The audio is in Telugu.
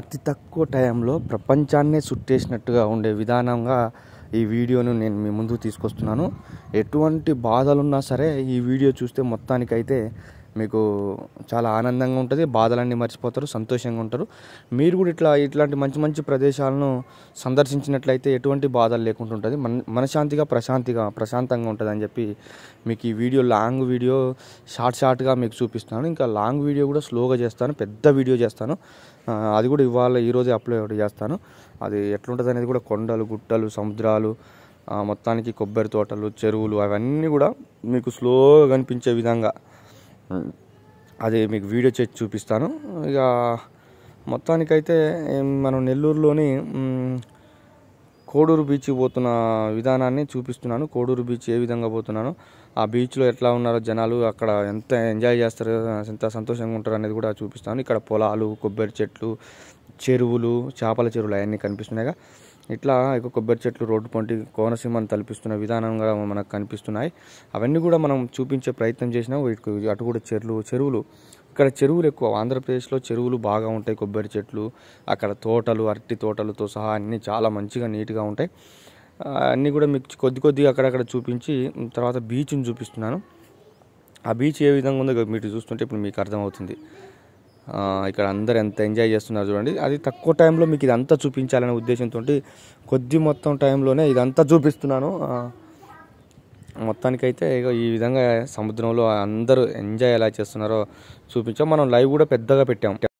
అతి తక్కువ టైంలో ప్రపంచాన్నే చుట్టేసినట్టుగా ఉండే విధానంగా ఈ వీడియోను నేను మీ ముందుకు తీసుకొస్తున్నాను ఎటువంటి బాధలున్నా సరే ఈ వీడియో చూస్తే మొత్తానికైతే మీకు చాలా ఆనందంగా ఉంటుంది బాధలన్నీ మర్చిపోతారు సంతోషంగా ఉంటారు మీరు కూడా ఇట్లా ఇట్లాంటి మంచి మంచి ప్రదేశాలను సందర్శించినట్లయితే ఎటువంటి బాధలు లేకుండా ఉంటుంది మన మనశాంతిగా ప్రశాంతిగా ప్రశాంతంగా ఉంటుంది అని చెప్పి మీకు ఈ వీడియో లాంగ్ వీడియో షార్ట్ షార్ట్గా మీకు చూపిస్తాను ఇంకా లాంగ్ వీడియో కూడా స్లోగా చేస్తాను పెద్ద వీడియో చేస్తాను అది కూడా ఇవాళ ఈరోజే అప్లోడ్ చేస్తాను అది ఎట్లుంటుంది అనేది కూడా కొండలు గుట్టలు సముద్రాలు మొత్తానికి కొబ్బరి తోటలు చెరువులు అవన్నీ కూడా మీకు స్లోగా కనిపించే విధంగా అది మీకు వీడియో చేసి చూపిస్తాను ఇక మొత్తానికైతే మనం నెల్లూరులోని కోడూరు బీచ్ పోతున్న విధానాన్ని చూపిస్తున్నాను కోడూరు బీచ్ ఏ విధంగా పోతున్నాను ఆ బీచ్లో ఎట్లా ఉన్నారో జనాలు అక్కడ ఎంత ఎంజాయ్ చేస్తారు ఎంత సంతోషంగా ఉంటారు అనేది కూడా చూపిస్తాను ఇక్కడ పొలాలు కొబ్బరి చెట్లు చెరువులు చేపల చెరువులు అవన్నీ కనిపిస్తున్నాయిగా ఇట్లా ఇక కొబ్బరి చెట్లు రోడ్డు పొంటి కోనసీమను తలపిస్తున్న విధానంగా మనకు కనిపిస్తున్నాయి అవన్నీ కూడా మనం చూపించే ప్రయత్నం చేసినా అటు కూడా చెరువులు చెరువులు ఇక్కడ చెరువులు ఎక్కువ ఆంధ్రప్రదేశ్లో చెరువులు బాగా ఉంటాయి కొబ్బరి చెట్లు అక్కడ తోటలు అరటి తోటలతో సహా అన్నీ చాలా మంచిగా నీట్గా ఉంటాయి అన్నీ కూడా మీకు కొద్ది కొద్దిగా అక్కడక్కడ చూపించి తర్వాత బీచ్ని చూపిస్తున్నాను ఆ బీచ్ ఏ విధంగా ఉందో మీరు చూస్తుంటే ఇప్పుడు మీకు అర్థమవుతుంది ఇక్కడ అందరు ఎంత ఎంజాయ్ చేస్తున్నారు చూడండి అది తక్కువ టైంలో మీకు ఇదంతా చూపించాలనే ఉద్దేశంతో కొద్ది మొత్తం టైంలోనే ఇదంతా చూపిస్తున్నాను మొత్తానికైతే ఇక ఈ విధంగా సముద్రంలో అందరూ ఎంజాయ్ ఎలా చేస్తున్నారో చూపించాం మనం లైవ్ కూడా పెద్దగా పెట్టాం